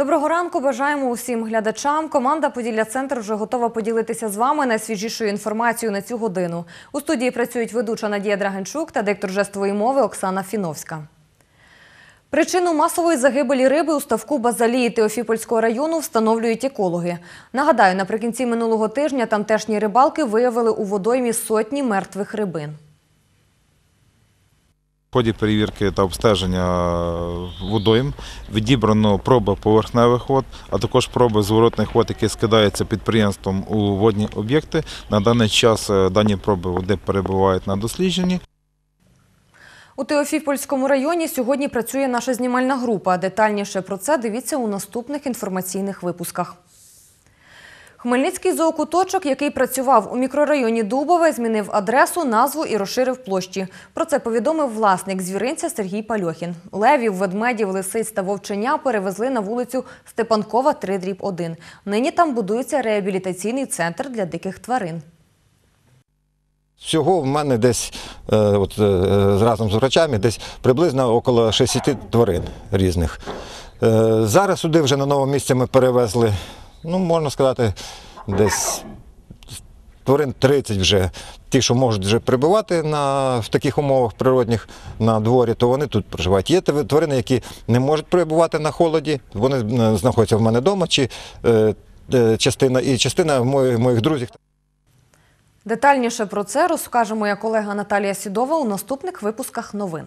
Доброго ранку. Бажаємо усім глядачам. Команда Поділля Центр вже готова поділитися з вами найсвіжішою інформацією на цю годину. У студії працюють ведуча Надія Драганчук та диктор жестової мови Оксана Фіновська. Причину масової загибелі риби у ставку Базалії Теофіпольського району встановлюють екологи. Нагадаю, наприкінці минулого тижня тамтешні рибалки виявили у водоймі сотні мертвих рибин. В ході перевірки та обстеження водойм відібрано проби поверхневих вод, а також проби зворотних вод, які скидаються підприємством у водні об'єкти. На даний час е, дані проби води перебувають на дослідженні. У Теофіпольському районі сьогодні працює наша знімальна група. Детальніше про це дивіться у наступних інформаційних випусках. Хмельницький зоокуточок, який працював у мікрорайоні Дубове, змінив адресу, назву і розширив площі. Про це повідомив власник звіринця Сергій Пальохін. Левів, ведмедів, лисиць та вовчення перевезли на вулицю Степанкова, 3 1. Нині там будується реабілітаційний центр для диких тварин. Всього в мене десь е, от, е, е, разом з врачами десь приблизно около 60 тварин різних. Зараз сюди вже на новому місці ми перевезли ну можна сказати, десь тварин 30 вже. Ті, що можуть вже прибувати на, в таких умовах природних на дворі, то вони тут проживають. Є тварини, які не можуть прибувати на холоді, вони е, знаходяться в мене вдома, чи е, е, частина і частина моїх, моїх друзів. Детальніше про це розкаже моя колега Наталія Сідова у наступних випусках новин.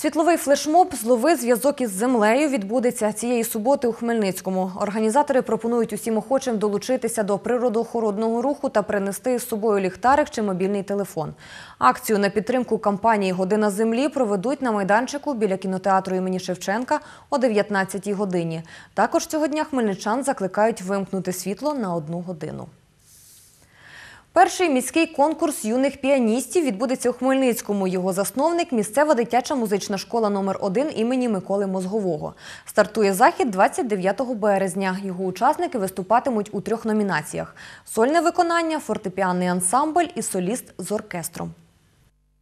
Світловий флешмоб Зловий зв'язок із землею відбудеться цієї суботи у Хмельницькому. Організатори пропонують усім охочим долучитися до природоохоронного руху та принести з собою ліхтарик чи мобільний телефон. Акцію на підтримку кампанії Година землі проведуть на майданчику біля кінотеатру імені Шевченка о 19-й годині. Також цього дня хмельничан закликають вимкнути світло на одну годину. Перший міський конкурс юних піаністів відбудеться у Хмельницькому. Його засновник місцева дитяча музична школа номер 1 імені Миколи Мозгового. Стартує захід 29 березня. Його учасники виступатимуть у трьох номінаціях: сольне виконання, фортепіанний ансамбль і соліст з оркестром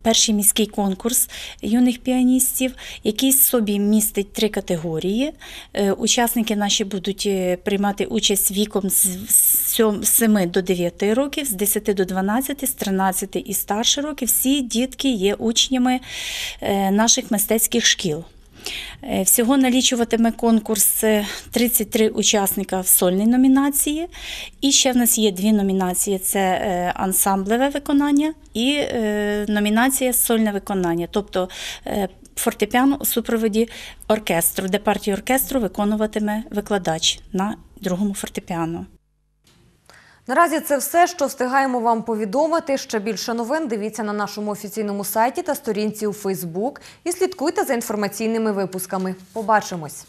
перший міський конкурс юних піаністів, який собі містить три категорії. Е, учасники наші будуть е, приймати участь віком з 7 до 9 років, з 10 до 12, з 13 і старше років. Всі дітки є учнями е, наших мистецьких шкіл. Е, всього налічуватиме конкурс 33 е, учасника в сольній номінації. І ще в нас є дві номінації: це е, ансамблеве виконання і номінація сольне виконання. тобто фортепіано у супроводі оркестру, де партію оркестру виконуватиме викладач на другому фортепіано. Наразі це все, що встигаємо вам повідомити. Ще більше новин дивіться на нашому офіційному сайті та сторінці у Фейсбук і слідкуйте за інформаційними випусками. Побачимось.